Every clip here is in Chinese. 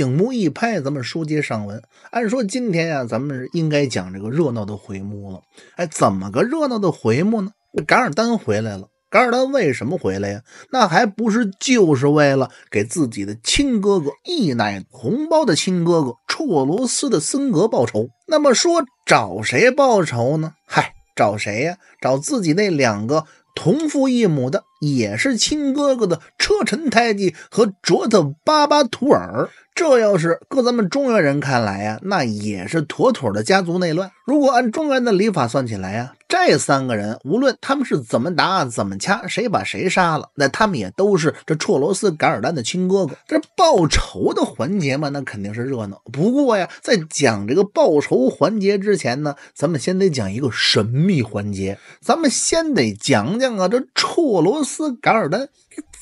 醒目一拍，咱们书接上文。按说今天呀，咱们应该讲这个热闹的回目了。哎，怎么个热闹的回目呢？噶尔丹回来了。噶尔丹为什么回来呀？那还不是就是为了给自己的亲哥哥一奶同胞的亲哥哥绰罗斯的森格报仇。那么说找谁报仇呢？嗨，找谁呀？找自己那两个同父异母的。也是亲哥哥的车臣胎记和卓特巴巴图尔，这要是搁咱们中原人看来呀，那也是妥妥的家族内乱。如果按中原的礼法算起来呀，这三个人无论他们是怎么打、怎么掐，谁把谁杀了，那他们也都是这绰罗斯噶尔丹的亲哥哥。这报仇的环节嘛，那肯定是热闹。不过呀，在讲这个报仇环节之前呢，咱们先得讲一个神秘环节，咱们先得讲讲啊，这绰罗斯斯噶尔丹，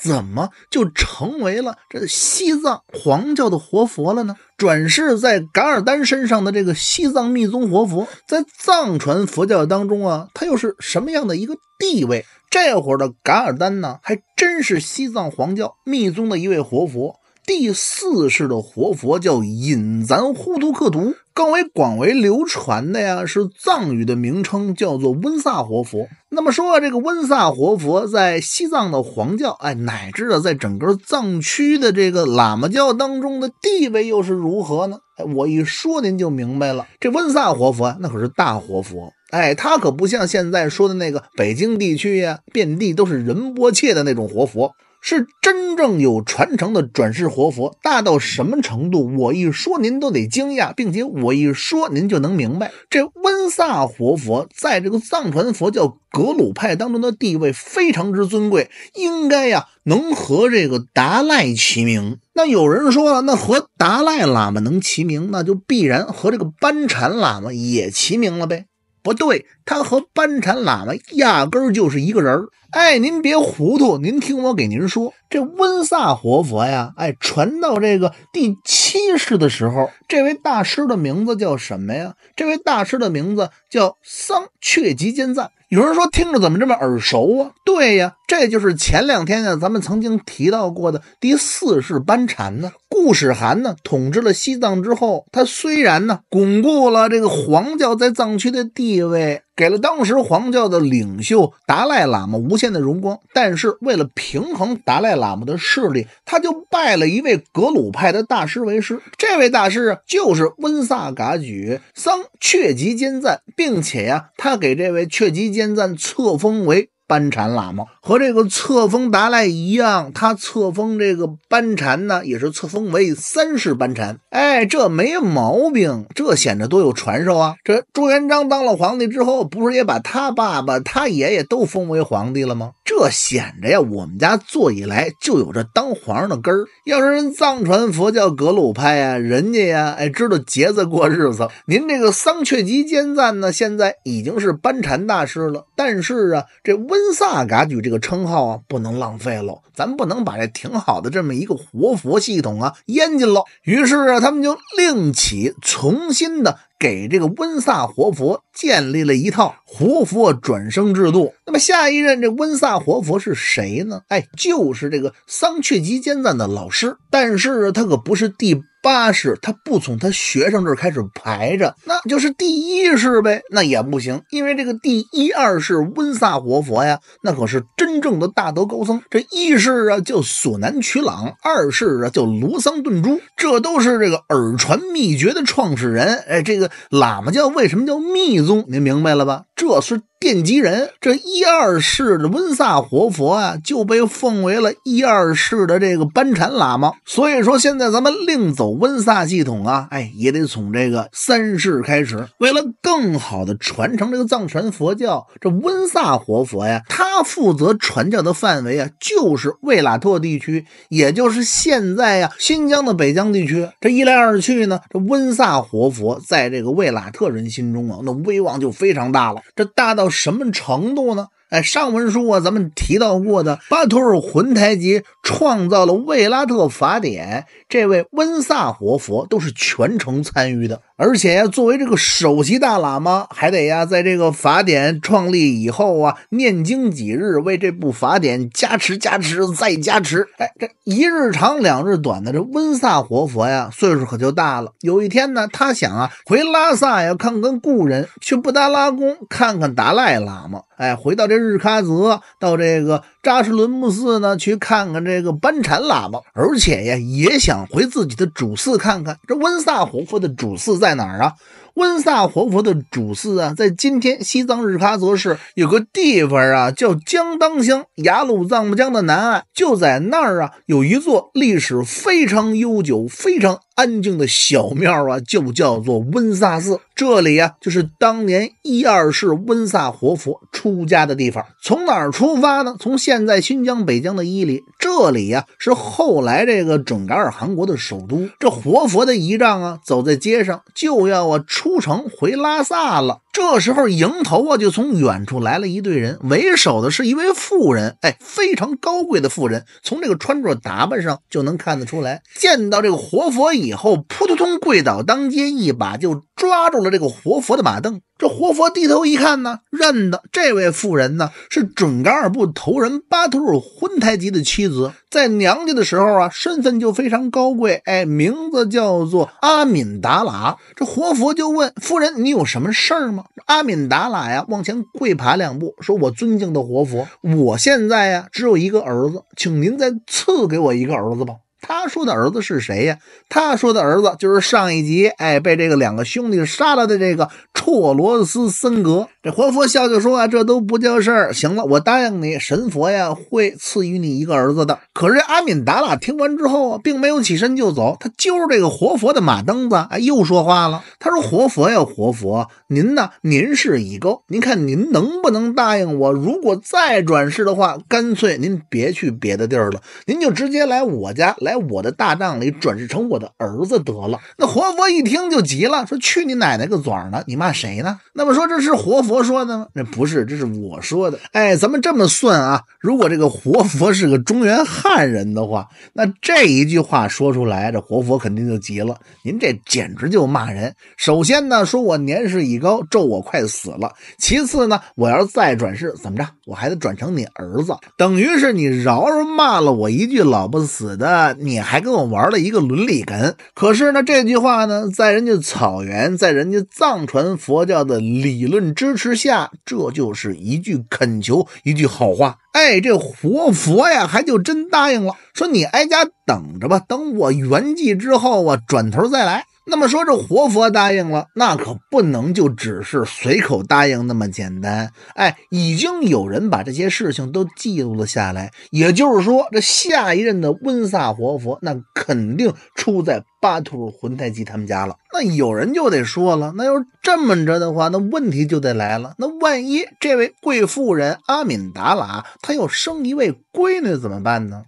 怎么就成为了这西藏黄教的活佛了呢？转世在噶尔丹身上的这个西藏密宗活佛，在藏传佛教当中啊，他又是什么样的一个地位？这会儿的噶尔丹呢，还真是西藏黄教密宗的一位活佛。第四世的活佛叫尹咱呼图克图，更为广为流传的呀是藏语的名称叫做温萨活佛。那么说这个温萨活佛在西藏的黄教，哎，乃至的在整个藏区的这个喇嘛教当中的地位又是如何呢？哎，我一说您就明白了。这温萨活佛啊，那可是大活佛，哎，他可不像现在说的那个北京地区呀，遍地都是仁波切的那种活佛。是真正有传承的转世活佛，大到什么程度？我一说您都得惊讶，并且我一说您就能明白。这温萨活佛在这个藏传佛教格鲁派当中的地位非常之尊贵，应该呀能和这个达赖齐名。那有人说了，那和达赖喇嘛能齐名，那就必然和这个班禅喇嘛也齐名了呗？不对。他和班禅喇嘛压根儿就是一个人儿。哎，您别糊涂，您听我给您说，这温萨活佛呀，哎，传到这个第七世的时候，这位大师的名字叫什么呀？这位大师的名字叫桑却吉坚赞。有人说听着怎么这么耳熟啊？对呀，这就是前两天呢咱们曾经提到过的第四世班禅呢。固始汗呢统治了西藏之后，他虽然呢巩固了这个黄教在藏区的地位。给了当时黄教的领袖达赖喇嘛无限的荣光，但是为了平衡达赖喇嘛的势力，他就拜了一位格鲁派的大师为师。这位大师啊，就是温萨嘎举桑确吉坚赞，并且呀，他给这位确吉坚赞册封为。班禅喇嘛和这个册封达赖一样，他册封这个班禅呢，也是册封为三世班禅。哎，这没毛病，这显得多有传授啊！这朱元璋当了皇帝之后，不是也把他爸爸、他爷爷都封为皇帝了吗？这显着呀，我们家做以来就有这当皇上的根儿。要是人藏传佛教格鲁派啊，人家呀，哎，知道节子过日子。您这个桑却吉坚赞呢，现在已经是班禅大师了，但是啊，这温萨嘎举这个称号啊，不能浪费喽，咱不能把这挺好的这么一个活佛系统啊淹进喽。于是啊，他们就另起，重新的。给这个温萨活佛建立了一套活佛转生制度。那么下一任这温萨活佛是谁呢？哎，就是这个桑却吉坚赞的老师，但是他可不是第。八世他不从他学生这儿开始排着，那就是第一世呗，那也不行，因为这个第一二世温萨活佛呀，那可是真正的大德高僧。这一世啊叫索南曲朗，二世啊叫卢桑顿珠，这都是这个耳传秘诀的创始人。哎，这个喇嘛教为什么叫密宗？您明白了吧？这是奠基人，这一二世的温萨活佛啊，就被奉为了一二世的这个班禅喇嘛。所以说，现在咱们另走温萨系统啊，哎，也得从这个三世开始。为了更好的传承这个藏传佛教，这温萨活佛呀，他负责传教的范围啊，就是卫拉特地区，也就是现在呀新疆的北疆地区。这一来二去呢，这温萨活佛在这个卫拉特人心中啊，那威望就非常大了。这大到什么程度呢？哎，上文书啊，咱们提到过的巴图尔浑台吉。创造了《卫拉特法典》，这位温萨活佛都是全程参与的，而且作为这个首席大喇嘛，还得呀，在这个法典创立以后啊，念经几日，为这部法典加持、加持、再加持。哎，这一日长两日短的，这温萨活佛呀，岁数可就大了。有一天呢，他想啊，回拉萨呀，看看故人，去布达拉宫看看达赖喇嘛。哎，回到这日喀则，到这个扎什伦布寺呢，去看看这。这个班禅喇嘛，而且呀，也想回自己的主寺看看。这温萨活佛的主寺在哪儿啊？温萨活佛的主寺啊，在今天西藏日喀则市有个地方啊，叫江当乡，雅鲁藏布江的南岸，就在那儿啊，有一座历史非常悠久、非常。安静的小庙啊，就叫做温萨寺。这里啊，就是当年一二世温萨活佛出家的地方。从哪儿出发呢？从现在新疆北疆的伊犁。这里啊，是后来这个准噶尔汗国的首都。这活佛的仪仗啊，走在街上就要啊出城回拉萨了。这时候，迎头啊，就从远处来了一队人，为首的是一位妇人，哎，非常高贵的妇人，从这个穿着打扮上就能看得出来。见到这个活佛以后，扑通通跪倒当街，一把就。抓住了这个活佛的马镫，这活佛低头一看呢，认得这位妇人呢是准噶尔部头人巴图鲁昏台吉的妻子，在娘家的时候啊，身份就非常高贵，哎，名字叫做阿敏达拉。这活佛就问夫人：“你有什么事儿吗？”阿敏达拉呀，往前跪爬两步，说：“我尊敬的活佛，我现在呀只有一个儿子，请您再赐给我一个儿子吧。”他说的儿子是谁呀？他说的儿子就是上一集哎被这个两个兄弟杀了的这个绰罗斯森格。这活佛笑就说啊，这都不叫事儿。行了，我答应你，神佛呀会赐予你一个儿子的。可是阿敏达拉听完之后啊，并没有起身就走，他揪着这个活佛的马蹬子哎又说话了。他说活佛呀，活佛，您呢，您是一够，您看您能不能答应我？如果再转世的话，干脆您别去别的地儿了，您就直接来我家来。来我的大帐里转世成我的儿子得了。那活佛一听就急了，说：“去你奶奶个卵呢！你骂谁呢？”那么说这是活佛说的吗？那不是，这是我说的。哎，咱们这么算啊，如果这个活佛是个中原汉人的话，那这一句话说出来，这活佛肯定就急了。您这简直就骂人。首先呢，说我年事已高，咒我快死了；其次呢，我要是再转世，怎么着？我还得转成你儿子，等于是你饶是骂了我一句老不死的。你还跟我玩了一个伦理哏，可是呢，这句话呢，在人家草原，在人家藏传佛教的理论支持下，这就是一句恳求，一句好话。哎，这活佛呀，还就真答应了，说你挨家等着吧，等我圆寂之后啊，转头再来。那么说，这活佛答应了，那可不能就只是随口答应那么简单。哎，已经有人把这些事情都记录了下来。也就是说，这下一任的温萨活佛，那肯定出在巴图尔浑太基他们家了。那有人就得说了，那要是这么着的话，那问题就得来了。那万一这位贵妇人阿敏达拉她要生一位闺女怎么办呢？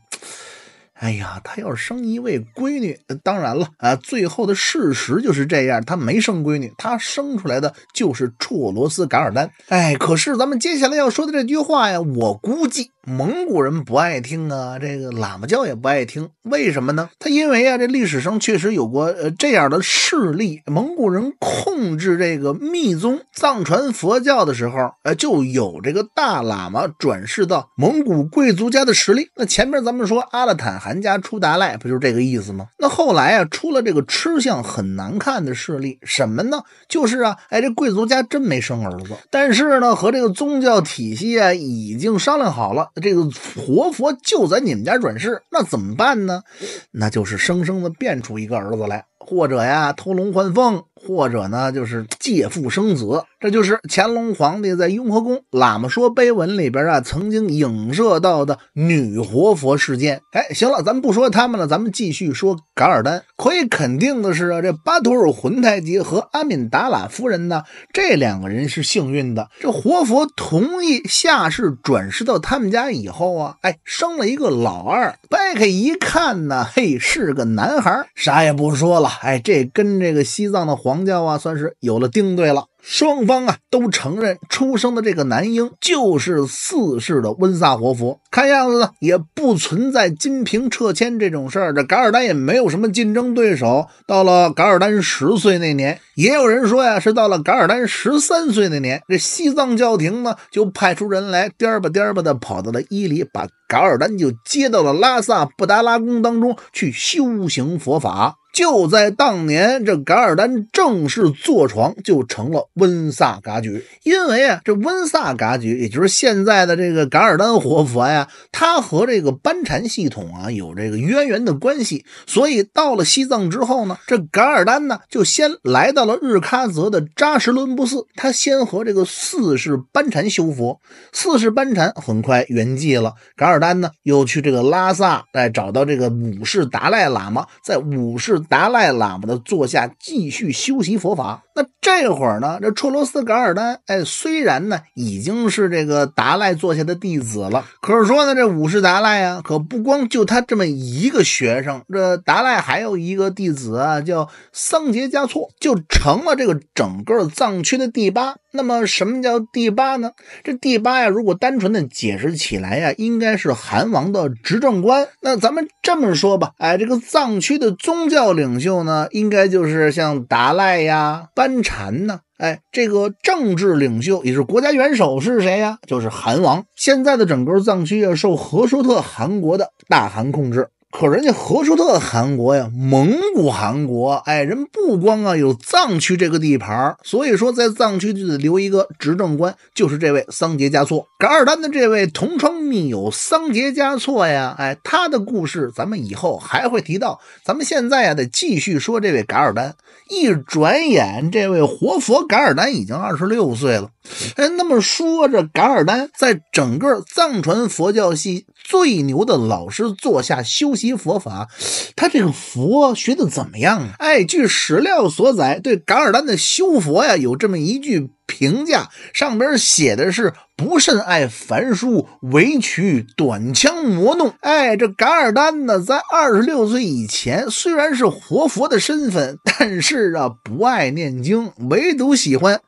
哎呀，他要是生一位闺女，当然了啊，最后的事实就是这样，他没生闺女，他生出来的就是绰罗斯噶尔丹。哎，可是咱们接下来要说的这句话呀，我估计蒙古人不爱听啊，这个喇嘛教也不爱听。为什么呢？他因为啊，这历史上确实有过呃这样的事例，蒙古人控制这个密宗藏传佛教的时候，呃，就有这个大喇嘛转世到蒙古贵族家的实力。那前面咱们说阿勒坦还。咱家出达赖不就是这个意思吗？那后来啊，出了这个吃相很难看的事例，什么呢？就是啊，哎，这贵族家真没生儿子，但是呢，和这个宗教体系啊已经商量好了，这个活佛就在你们家转世，那怎么办呢？那就是生生的变出一个儿子来，或者呀，偷龙换凤。或者呢，就是借腹生子，这就是乾隆皇帝在雍和宫喇嘛说碑文里边啊，曾经影射到的女活佛事件。哎，行了，咱们不说他们了，咱们继续说噶尔丹。可以肯定的是啊，这巴图尔浑太吉和阿敏达喇夫人呢，这两个人是幸运的。这活佛同意下世转世到他们家以后啊，哎，生了一个老二，掰开一看呢，嘿，是个男孩。啥也不说了，哎，这跟这个西藏的皇。黄教啊，算是有了定罪了。双方啊都承认出生的这个男婴就是四世的温萨活佛。看样子呢，也不存在金瓶撤迁这种事儿。这噶尔丹也没有什么竞争对手。到了噶尔丹十岁那年，也有人说呀，是到了噶尔丹十三岁那年，这西藏教廷呢就派出人来颠吧颠吧的跑到了伊犁，把噶尔丹就接到了拉萨布达拉宫当中去修行佛法。就在当年，这噶尔丹正式坐床，就成了温萨噶举。因为啊，这温萨噶举，也就是现在的这个噶尔丹活佛呀，他和这个班禅系统啊有这个渊源的关系。所以到了西藏之后呢，这噶尔丹呢就先来到了日喀则的扎什伦布寺，他先和这个四世班禅修佛。四世班禅很快圆寂了，噶尔丹呢又去这个拉萨，哎，找到这个五世达赖喇嘛，在五世。达赖喇嘛的座下继续修习佛法。那这会儿呢，这绰罗斯噶尔丹，哎，虽然呢已经是这个达赖座下的弟子了，可是说呢，这五世达赖啊，可不光就他这么一个学生。这达赖还有一个弟子啊，叫桑杰加措，就成了这个整个藏区的第八。那么，什么叫第八呢？这第八呀，如果单纯的解释起来呀，应该是韩王的执政官。那咱们这么说吧，哎，这个藏区的宗教。领袖呢，应该就是像达赖呀、班禅呢，哎，这个政治领袖也是国家元首是谁呀？就是韩王。现在的整个藏区啊，受和硕特汗国的大汗控制。可人家和硕特汗国呀，蒙古汗国，哎，人不光啊有藏区这个地盘，所以说在藏区就得留一个执政官，就是这位桑杰加措，噶尔丹的这位同窗密友桑杰加措呀，哎，他的故事咱们以后还会提到，咱们现在啊得继续说这位噶尔丹。一转眼，这位活佛噶尔丹已经二十六岁了。哎，那么说着，噶尔丹在整个藏传佛教系最牛的老师座下修习佛法，他这个佛学的怎么样啊？哎，据史料所载，对噶尔丹的修佛呀，有这么一句评价，上边写的是“不甚爱梵书，唯取短枪魔弄”。哎，这噶尔丹呢，在二十六岁以前，虽然是活佛的身份，但是啊，不爱念经，唯独喜欢。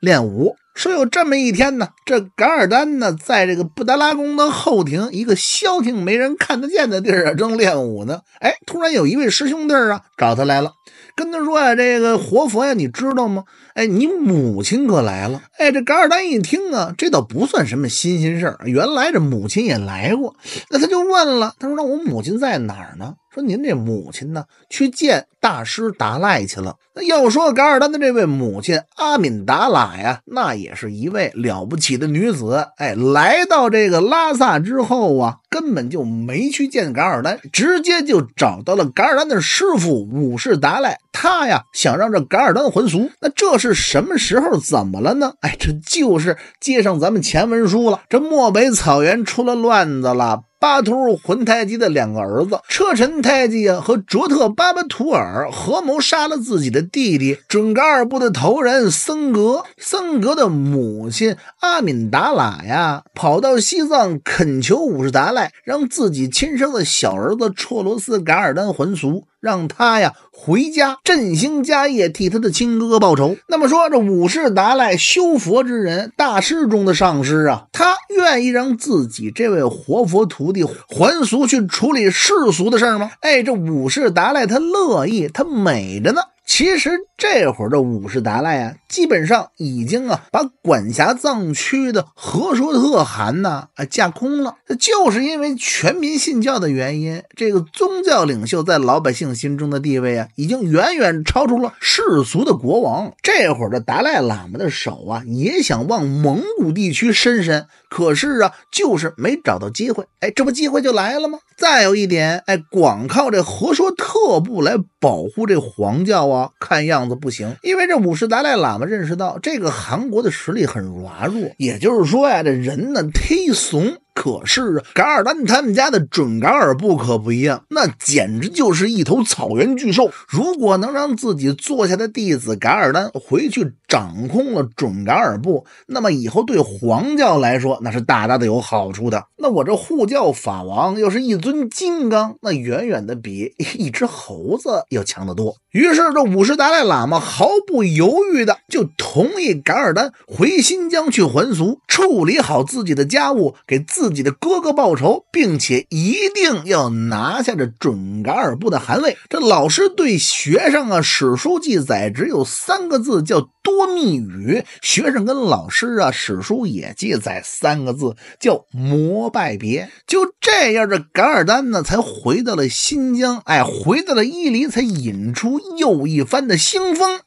练武，说有这么一天呢，这噶尔丹呢，在这个布达拉宫的后庭，一个消停没人看得见的地儿啊，正练武呢。哎，突然有一位师兄弟啊找他来了，跟他说呀：“这个活佛呀，你知道吗？哎，你母亲可来了。”哎，这噶尔丹一听啊，这倒不算什么新鲜事儿，原来这母亲也来过。那他就问了，他说：“那我母亲在哪儿呢？”说您这母亲呢，去见大师达赖去了。那要说噶尔丹的这位母亲阿敏达喇呀，那也是一位了不起的女子。哎，来到这个拉萨之后啊，根本就没去见噶尔丹，直接就找到了噶尔丹的师傅武士达赖。他呀，想让这噶尔丹还俗。那这是什么时候？怎么了呢？哎，这就是接上咱们前文书了。这漠北草原出了乱子了。巴图尔浑太基的两个儿子车臣太基和卓特巴巴图尔合谋杀了自己的弟弟准噶尔部的头人森格，森格的母亲阿敏达喇呀跑到西藏恳求五世达赖，让自己亲生的小儿子绰罗斯噶尔丹还俗。让他呀回家振兴家业，替他的亲哥哥报仇。那么说这五世达赖修佛之人，大师中的上师啊，他愿意让自己这位活佛徒弟还俗去处理世俗的事儿吗？哎，这五世达赖他乐意，他美着呢。其实这会儿的五世达赖啊，基本上已经啊把管辖藏区的和硕特汗呢啊架空了。就是因为全民信教的原因，这个宗教领袖在老百姓心中的地位啊，已经远远超出了世俗的国王。这会儿的达赖喇嘛的手啊，也想往蒙古地区伸伸，可是啊，就是没找到机会。哎，这不机会就来了吗？再有一点，哎，光靠这和硕特部来保护这皇教啊。看样子不行，因为这五世达赖喇嘛认识到这个韩国的实力很软弱，也就是说呀，这人呢忒怂。可是啊，噶尔丹他们家的准噶尔部可不一样，那简直就是一头草原巨兽。如果能让自己坐下的弟子噶尔丹回去掌控了准噶尔部，那么以后对黄教来说那是大大的有好处的。那我这护教法王要是一尊金刚，那远远的比一只猴子要强得多。于是，这五十达赖喇嘛毫不犹豫的就同意噶尔丹回新疆去还俗，处理好自己的家务，给自己的哥哥报仇，并且一定要拿下这准噶尔部的汗位。这老师对学生啊，史书记载只有三个字叫。多密语，学生跟老师啊，史书也记载三个字叫“膜拜别”。就这样，这噶尔丹呢才回到了新疆，哎，回到了伊犁，才引出又一番的腥风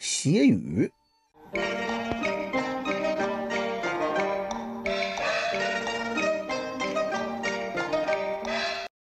血雨。